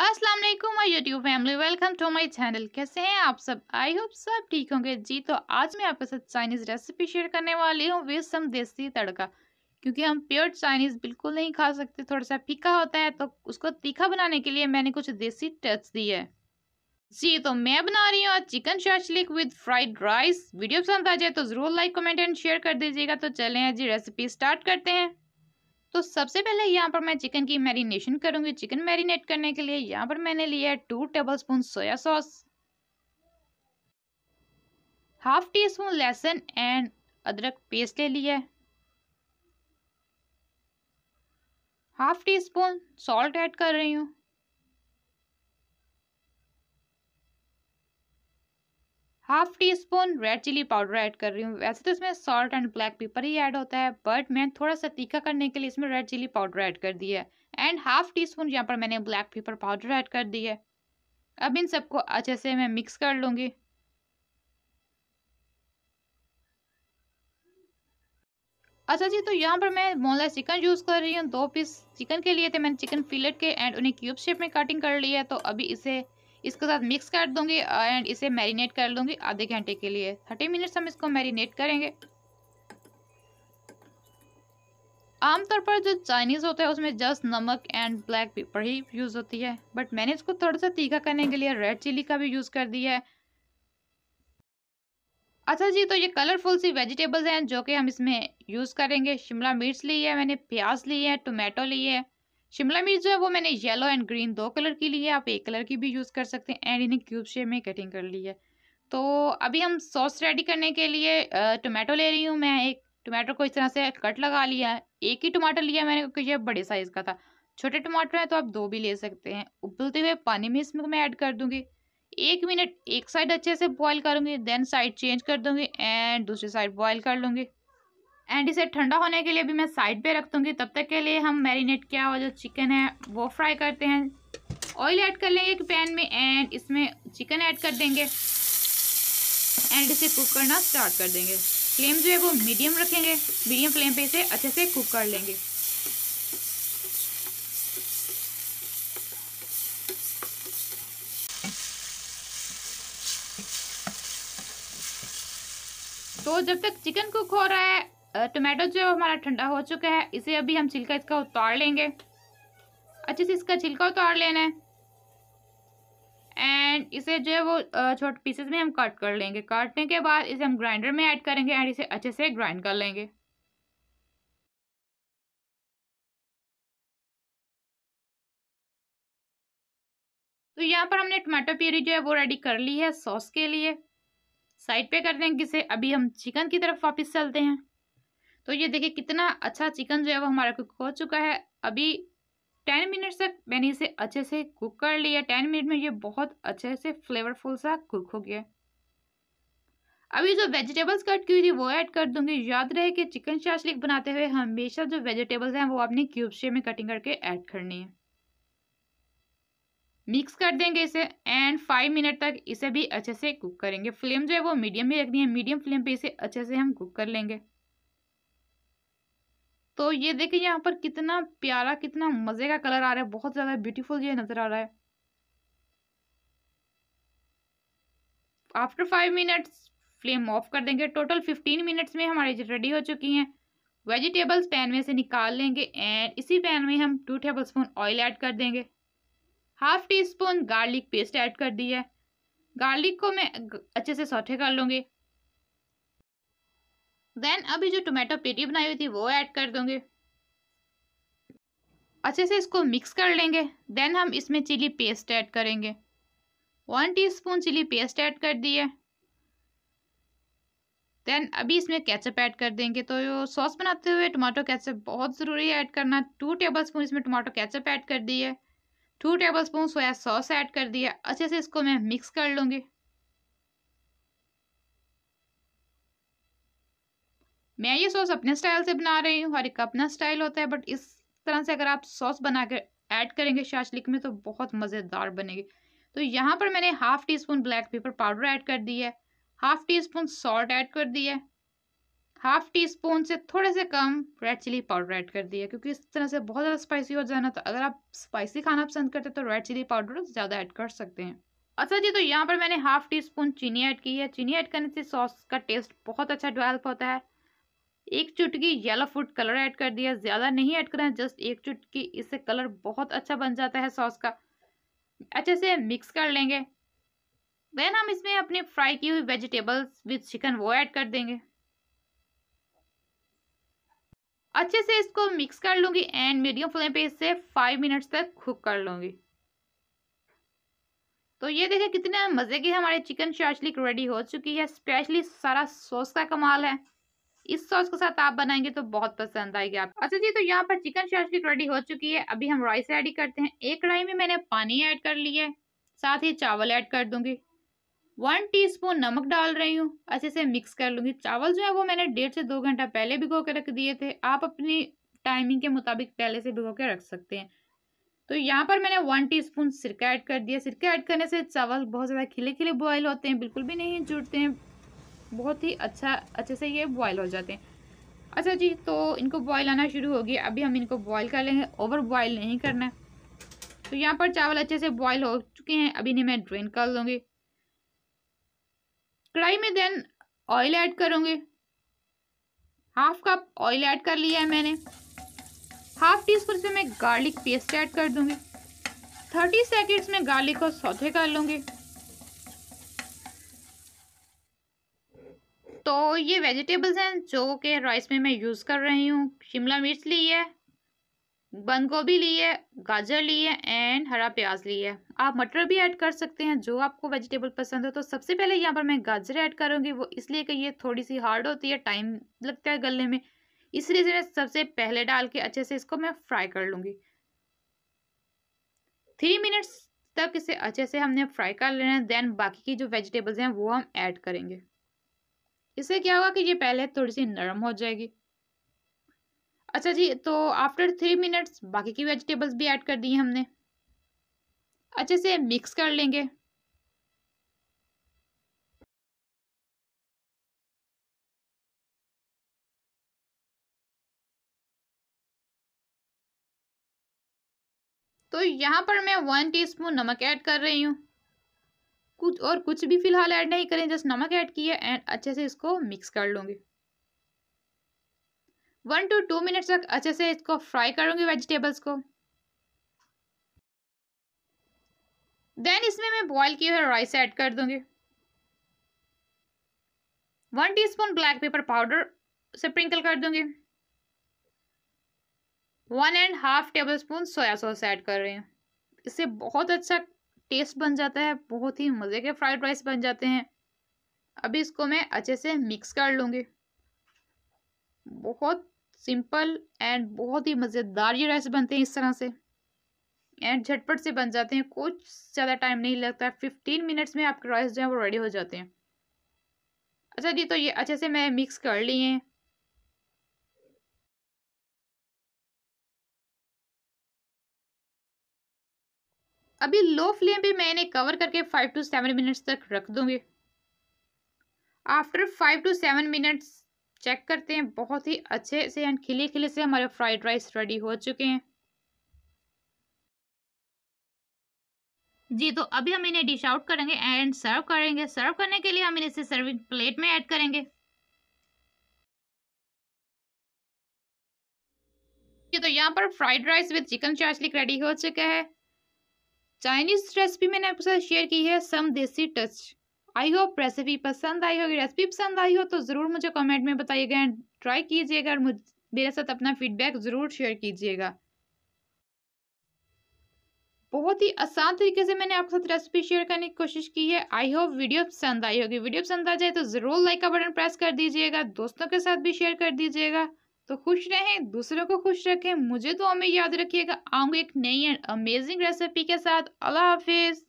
अस्सलाम वालेकुम my YouTube family welcome to my channel कैसे हैं आप सब आई होप सब ठीक होंगे जी तो आज मैं आपके साथ चाइनीज़ रेसिपी शेयर करने वाली हूँ विद सम देसी तड़का क्योंकि हम प्योर चाइनीज़ बिल्कुल नहीं खा सकते थोड़ा सा फीका होता है तो उसको तीखा बनाने के लिए मैंने कुछ देसी टच दी है जी तो मैं बना रही हूँ chicken shashlik with fried rice video पसंद आ जाए तो ज़रूर लाइक कमेंट एंड शेयर कर दीजिएगा तो चलें जी रेसिपी स्टार्ट करते हैं तो सबसे पहले यहाँ पर मैं चिकन की मैरिनेशन करूँगी चिकन मैरिनेट करने के लिए यहाँ पर मैंने लिया है two tablespoon soya sauce half teaspoon लहसुन एंड अदरक पेस्ट ले लिया है half teaspoon salt add कर रही हूँ half teaspoon red chilli powder add कर रही हूँ वैसे तो इसमें सॉल्ट एंड ब्लैक पेपर ही ऐड होता है बट मैं थोड़ा सा तीखा करने के लिए इसमें रेड चिली पाउडर ऐड कर दिया है एंड हाफ टी स्पून यहाँ पर मैंने ब्लैक पेपर पाउडर ऐड कर दिया है अब इन सबको अच्छे से मैं मिक्स कर लूँगी अच्छा जी तो यहाँ पर मैं मोनलेस चिकन यूज़ कर रही हूँ दो पीस चिकन के लिए थे मैंने चिकन फिलेट के एंड उन्हें क्यूब शेप में कटिंग कर ली है तो अभी इसे इसके साथ मिक्स कर दूंगी एंड इसे मैरिनेट कर लूंगी आधे घंटे के लिए थर्टी मिनट्स हम इसको मैरिनेट करेंगे आमतौर पर जो चाइनीज़ होता है उसमें जस्ट नमक एंड ब्लैक पेपर ही यूज़ होती है बट मैंने इसको थोड़ा सा तीखा करने के लिए रेड चिली का भी यूज़ कर दिया है अच्छा जी तो ये कलरफुल सी वेजिटेबल्स हैं जो कि हम इसमें यूज़ करेंगे शिमला मिर्च ली है मैंने प्याज ली है टोमेटो ली है शिमला मिर्च जो है वो मैंने येलो एंड ग्रीन दो कलर की ली है आप एक कलर की भी यूज़ कर सकते हैं एंड इन्हें क्यूब शेप में कटिंग कर ली है तो अभी हम सॉस रेडी करने के लिए टोमेटो ले रही हूँ मैं एक टोमेटो को इस तरह से कट लगा लिया है एक ही टमाटर लिया मैंने क्योंकि ये बड़े साइज़ का था छोटे टमाटर हैं तो आप दो भी ले सकते हैं उबलते हुए पानी में इसमें मैं ऐड कर दूँगी एक मिनट एक साइड अच्छे से बॉईल करूँगी देन साइड चेंज कर दूँगी एंड दूसरी साइड बॉईल कर लूँगी एंड इसे ठंडा होने के लिए भी मैं साइड पे रख दूँगी तब तक के लिए हम मैरिनेट किया हुआ जो चिकन है वो फ्राई करते हैं ऑयल ऐड कर लेंगे एक पैन में एंड इसमें चिकन ऐड कर देंगे एंड इसे कुक करना स्टार्ट कर देंगे फ्लेम जो है वो मीडियम रखेंगे मीडियम फ्लेम पे इसे अच्छे से कुक कर लेंगे तो जब तक चिकन कुक हो रहा है टमाटो जो हमारा ठंडा हो चुका है इसे अभी हम छिलका इसका उतार लेंगे अच्छे से इसका छिलका उतार लेना है एंड इसे जो है वो छोटे पीसेस में हम कट कर लेंगे काटने के बाद इसे हम ग्राइंडर में ऐड करेंगे एंड इसे अच्छे से ग्राइंड कर लेंगे तो यहाँ पर हमने टमाटो प्यूरी जो है वो रेडी कर ली है सॉस के लिए साइड पे कर देंगे इसे अभी हम चिकन की तरफ वापस चलते हैं तो ये देखिए कितना अच्छा चिकन जो है वो हमारा कुक हो चुका है अभी टेन मिनट तक मैंने इसे अच्छे से कुक कर लिया टेन मिनट में ये बहुत अच्छे से फ्लेवरफुल सा कुक हो गया अभी जो वेजिटेबल्स कट की हुई थी वो ऐड कर दूंगी याद रहे कि चिकन शाशलिक बनाते हुए हमेशा जो वेजिटेबल्स हैं वो आपने क्यूब शेप में कटिंग करके ऐड करनी है मिक्स कर देंगे इसे एंड फाइव मिनट तक इसे भी अच्छे से कुक करेंगे फ्लेम जो है वो मीडियम में रखनी है मीडियम फ्लेम पे इसे अच्छे से हम कुक कर लेंगे तो ये देखिए यहाँ पर कितना प्यारा कितना मज़े का कलर आ रहा है बहुत ज़्यादा ब्यूटीफुल ये नज़र आ रहा है after five minutes flame off कर देंगे टोटल फिफ्टीन मिनट्स में हमारी रेडी हो चुकी हैं वेजिटेबल्स पैन में से निकाल लेंगे एंड इसी पैन में हम two tablespoon oil add कर देंगे half teaspoon garlic paste add कर दी है गार्लिक को मैं अच्छे से सौठे कर लूँगी देन अभी जो टोमेटो पेटी बनाई हुई थी वो ऐड कर दूंगे अच्छे से इसको मिक्स कर लेंगे देन हम इसमें चिली पेस्ट ऐड करेंगे one teaspoon chilli paste add कर दी है देन अभी इसमें केचप ऐड कर देंगे तो सॉस बनाते हुए टमाटो केचप बहुत ज़रूरी है ऐड करना टू टेबल स्पून इसमें टमाटो केचप ऐड कर दिए two tablespoon soya sauce add कर दिया अच्छे से इसको मैं मिक्स कर लूँगी मैं ये सॉस अपने स्टाइल से बना रही हूँ हर एक का अपना स्टाइल होता है बट इस तरह से अगर आप सॉस बना कर ऐड करेंगे शाशलिक में तो बहुत मज़ेदार बनेगी तो यहाँ पर मैंने half teaspoon black pepper powder add कर दिया है half teaspoon salt add कर दिया है हाफ़ टी स्पून से थोड़े से कम रेड चिली पाउडर ऐड कर दिया क्योंकि इस तरह से बहुत ज़्यादा स्पाइसी हो जाना तो अगर आप स्पाइसी खाना पसंद करते तो रेड चिली पाउडर ज़्यादा ऐड कर सकते हैं अच्छा जी तो यहाँ पर मैंने हाफ़ टी स्पून चीनी ऐड की है चीनी ऐड करने से सॉस का टेस्ट बहुत अच्छा डेवलप होता है एक चुटकी येलो फूड कलर ऐड कर दिया ज़्यादा नहीं ऐड करना जस्ट एक चुटकी इससे कलर बहुत अच्छा बन जाता है सॉस का अच्छे से मिक्स कर लेंगे देन हम इसमें अपने फ्राई की हुई वेजिटेबल्स विथ चिकन वो ऐड कर देंगे अच्छे से इसको मिक्स कर लूँगी एंड मीडियम फ्लेम पे इसे फाइव मिनट्स तक कुक कर लूँगी तो ये देखे कितने मज़े की हमारे चिकन शार्चलिक रेडी हो चुकी है स्पेशली सारा सॉस का कमाल है इस सॉस के साथ आप बनाएंगे तो बहुत पसंद आएगी आप अच्छा जी तो यहाँ पर चिकन शॉर्टकेक रेडी हो चुकी है अभी हम राइस रेडी करते हैं एक कढ़ाई में मैंने पानी ऐड कर लिया है साथ ही चावल ऐड कर दूंगी वन टीस्पून नमक डाल रही हूँ अच्छे से मिक्स कर लूँगी चावल जो है वो मैंने डेढ़ से दो घंटा पहले भिगो के रख दिए थे आप अपनी टाइमिंग के मुताबिक पहले से भिगो के रख सकते हैं तो यहाँ पर मैंने वन टीस्पून सिरका ऐड कर दिया सिरका ऐड करने से चावल बहुत ज़्यादा खिले खिले बॉयल होते हैं बिल्कुल भी नहीं जुड़ते हैं बहुत ही अच्छा अच्छे से ये बॉयल हो जाते हैं अच्छा जी तो इनको बॉयल आना शुरू हो गया अभी हम इनको बॉयल कर लेंगे ओवर बॉयल नहीं करना है तो यहाँ पर चावल अच्छे से बॉयल हो चुके हैं अभी इन्हें मैं ड्रेन कर लूँगी कढ़ाई में देन ऑयल ऐड करूँगी हाफ कप ऑयल ऐड कर लिया है मैंने हाफ टी स्पून से मैं गार्लिक पेस्ट ऐड कर दूँगी थर्टी सेकेंड्स में गार्लिक को सौथे कर लूँगी तो ये वेजिटेबल्स हैं जो कि राइस में मैं यूज़ कर रही हूँ शिमला मिर्च ली है बंद गोभी ली है गाजर ली है एंड हरा प्याज ली है आप मटर भी ऐड कर सकते हैं जो आपको वेजिटेबल पसंद हो तो सबसे पहले यहाँ पर मैं गाजर ऐड करूँगी वो इसलिए कि ये थोड़ी सी हार्ड होती है टाइम लगता है गलने में इसलिए मैं सबसे पहले डाल के अच्छे से इसको मैं फ्राई कर लूँगी थ्री मिनट्स तक इसे अच्छे से हमने फ्राई कर लेना है देन बाकी की जो वेजिटेबल्स हैं वो हम ऐड करेंगे इससे क्या होगा कि ये पहले थोड़ी सी नरम हो जाएगी अच्छा जी तो आफ्टर थ्री मिनट्स बाकी की वेजिटेबल्स भी ऐड कर दी हमने अच्छे से मिक्स कर लेंगे तो यहाँ पर मैं वन टीस्पून नमक ऐड कर रही हूँ कुछ और कुछ भी फिलहाल ऐड नहीं करें जस्ट नमक ऐड किया एंड अच्छे से इसको मिक्स कर लूँगी वन टू टू मिनट्स तक अच्छे से इसको फ्राई करूँगी वेजिटेबल्स को देन इसमें मैं बॉईल किए हुए राइस ऐड कर दूँगी one teaspoon black pepper powder sprinkle कर दूँगी one and half tablespoon soya sauce add कर रही हूँ इससे बहुत अच्छा टेस्ट बन जाता है बहुत ही मज़े के फ्राइड राइस बन जाते हैं अभी इसको मैं अच्छे से मिक्स कर लूँगी बहुत सिंपल एंड बहुत ही मज़ेदार ये राइस बनते हैं इस तरह से एंड झटपट से बन जाते हैं कुछ ज़्यादा टाइम नहीं लगता है फिफ्टीन मिनट्स में आपके राइस जो है वो रेडी हो जाते हैं अच्छा जी तो ये अच्छे से मैं मिक्स कर लिए हैं अभी लो फ्लेम पे मैंने कवर करके फाइव टू सेवन मिनट्स तक रख दूंगी after five to seven minutes check करते हैं बहुत ही अच्छे से एंड खिले खिले से हमारे फ्राइड राइस रेडी हो चुके हैं जी तो अभी हम इन्हें डिश आउट करेंगे एंड सर्व करेंगे सर्व करने के लिए हम इन्हें इसे सर्विंग प्लेट में ऐड करेंगे तो यहाँ पर fried rice with chicken shashlik ready हो चुका है चाइनीज रेसिपी मैंने आपके साथ शेयर की है सम देसी टच आई होप रेसिपी पसंद आई होगी रेसिपी पसंद आई हो तो ज़रूर मुझे कमेंट में बताइएगा एंड ट्राई कीजिएगा और मुझ मेरे साथ अपना फीडबैक ज़रूर शेयर कीजिएगा बहुत ही आसान तरीके से मैंने आपके साथ रेसिपी शेयर करने की कोशिश की है आई होप वीडियो पसंद आई होगी वीडियो पसंद आ जाए तो ज़रूर लाइक का बटन प्रेस कर दीजिएगा दोस्तों के साथ भी शेयर कर दीजिएगा तो खुश रहें दूसरों को खुश रखें मुझे तो हमें याद रखिएगा आऊँगी एक नई एंड अमेजिंग रेसिपी के साथ अल्लाह हाफिज़